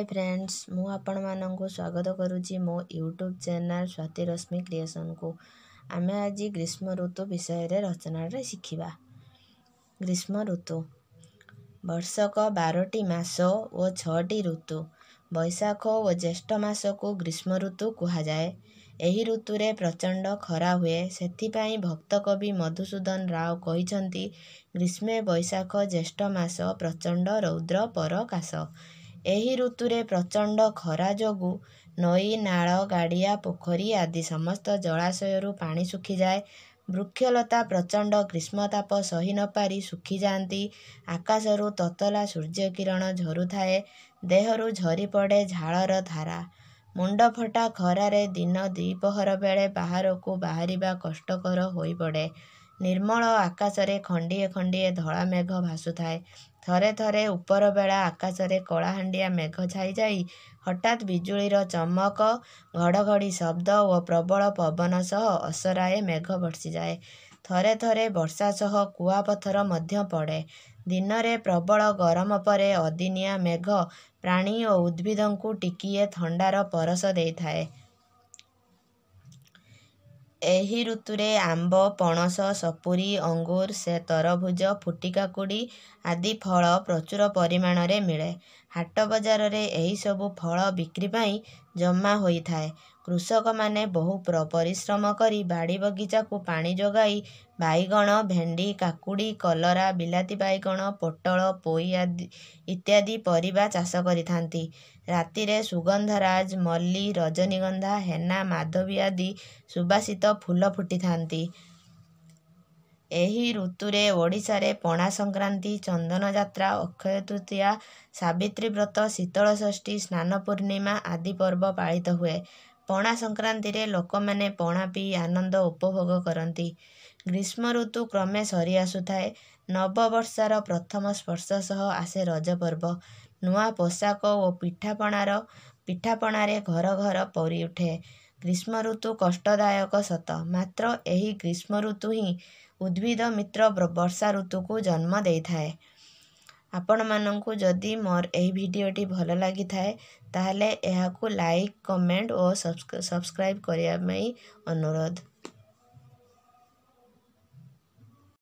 high friends ମୁଁ ଆପଣମାନଙ୍କୁ ସ୍ୱାଗତ କରୁଛି ମୋ ୟୁଟ୍ୟୁବ୍ ଚ୍ୟାନେଲ୍ ରଶ୍ମି କ୍ରିଏସନ୍କୁ ଆମେ ଆଜି ଗ୍ରୀଷ୍ମ ଋତୁ ବିଷୟରେ ରଚନାରେ ଶିଖିବା ଗ୍ରୀଷ୍ମ ଋତୁ ବର୍ଷକ ବାରଟି ମାସ ଓ ଛଅଟି ଋତୁ ବୈଶାଖ ଓ ଜ୍ୟେଷ୍ଠ ମାସକୁ ଗ୍ରୀଷ୍ମ ଋତୁ କୁହାଯାଏ ଏହି ଋତୁରେ ପ୍ରଚଣ୍ଡ ଖରା ହୁଏ ସେଥିପାଇଁ ଭକ୍ତକବି ମଧୁସୂଦନ ରାଓ କହିଛନ୍ତି ଗ୍ରୀଷ୍ମେ ବୈଶାଖ ଜ୍ୟେଷ୍ଠ ମାସ ପ୍ରଚଣ୍ଡ ରୌଦ୍ର ପରକାଶ ଏହି ଋତୁରେ ପ୍ରଚଣ୍ଡ ଖରା ଯୋଗୁଁ ନଈ ନାଳ ଗାଡ଼ିଆ ପୋଖରୀ ଆଦି ସମସ୍ତ ଜଳାଶୟରୁ ପାଣି ଶୁଖିଯାଏ ବୃକ୍ଷଲତା ପ୍ରଚଣ୍ଡ ଗ୍ରୀଷ୍ମତାପ ସହି ନପାରି ଶୁଖିଯାଆନ୍ତି ଆକାଶରୁ ତତଲା ସୂର୍ଯ୍ୟ କିରଣ ଝରୁଥାଏ ଦେହରୁ ଝରି ପଡ଼େ ଝାଳର ଧାରା ମୁଣ୍ଡ ଫଟା ଖରାରେ ଦିନ ଦ୍ୱିପହର ବେଳେ ବାହାରକୁ ବାହାରିବା କଷ୍ଟକର ହୋଇପଡ଼େ ନିର୍ମଳ ଆକାଶରେ ଖଣ୍ଡିଏ ଖଣ୍ଡିଏ ଧଳା ମେଘ ଭାସୁଥାଏ ଥରେ ଥରେ ଉପର ବେଳା ଆକାଶରେ କଳାହାଣ୍ଡିଆ ମେଘ ଛାଇ ଯାଇ ହଠାତ୍ ବିଜୁଳିର ଚମକ ଘଡ଼ଘଡ଼ି ଶବ୍ଦ ଓ ପ୍ରବଳ ପବନ ସହ ଅସରାଏ ମେଘ ବର୍ଷିଯାଏ ଥରେ ଥରେ ବର୍ଷା ସହ କୁଆପଥର ମଧ୍ୟ ପଡ଼େ ଦିନରେ ପ୍ରବଳ ଗରମ ପରେ ଅଦିନିଆ ମେଘ ପ୍ରାଣୀ ଓ ଉଦ୍ଭିଦଙ୍କୁ ଟିକିଏ ଥଣ୍ଡାର ପରଶ ଦେଇଥାଏ ଏହି ଋତୁରେ ଆମ୍ବ ପଣସ ସପୁରି ଅଙ୍ଗୁର ସେ ତରଭୁଜ ଫୁଟିକାକୁଡ଼ି ଆଦି ଫଳ ପ୍ରଚୁର ପରିମାଣରେ ମିଳେ ହାଟ ବଜାରରେ ଏହିସବୁ ଫଳ ବିକ୍ରି ପାଇଁ ଜମା ହୋଇଥାଏ କୃଷକମାନେ ବହୁ ପରିଶ୍ରମ କରି ବାଡ଼ି ବଗିଚାକୁ ପାଣି ଯୋଗାଇ ବାଇଗଣ ଭେଣ୍ଡି କାକୁଡ଼ି କଲରା ବିଲାତି ବାଇଗଣ ପୋଟଳ ପୋଇ ଆଦି ଇତ୍ୟାଦି ପରିବା ଚାଷ କରିଥାନ୍ତି ରାତିରେ ସୁଗନ୍ଧରାଜ ମଲ୍ଲି ରଜନୀଗନ୍ଧା ହେନା ମାଧବୀ ଆଦି ସୁବାସିତ ଫୁଲ ଫୁଟିଥାନ୍ତି ଏହି ଋତୁରେ ଓଡ଼ିଶାରେ ପଣା ସଂକ୍ରାନ୍ତି ଚନ୍ଦନ ଯାତ୍ରା ଅକ୍ଷୟ ତୃତୀୟା ସାବିତ୍ରୀ ବ୍ରତ ଶୀତଳ ଷଷ୍ଠୀ ସ୍ନାନ ପୂର୍ଣ୍ଣିମା ଆଦି ପର୍ବ ପାଳିତ ହୁଏ ପଣା ସଂକ୍ରାନ୍ତିରେ ଲୋକମାନେ ପଣା ପିଇ ଆନନ୍ଦ ଉପଭୋଗ କରନ୍ତି ଗ୍ରୀଷ୍ମ ଋତୁ କ୍ରମେ ସରି ଆସୁଥାଏ ନବବର୍ଷର ପ୍ରଥମ ସ୍ପର୍ଶ ସହ ଆସେ ରଜ ପର୍ବ ନୂଆ ପୋଷାକ ଓ ପିଠାପଣାର ପିଠାପଣାରେ ଘର ଘର ପରି ଉଠେ ग्रीष्म ऋतु कष्टदायक सत मात्र एही ग्रीष्म ऋतु ही उद्भिद मित्र वर्षा ऋतु को जन्म दे थाए आपण मानंकु जदि मोर एही वीडियो टी लागी थाए ताहले एहा लाइक कमेंट ओ सब्सक्राइब करिया में अनुरोध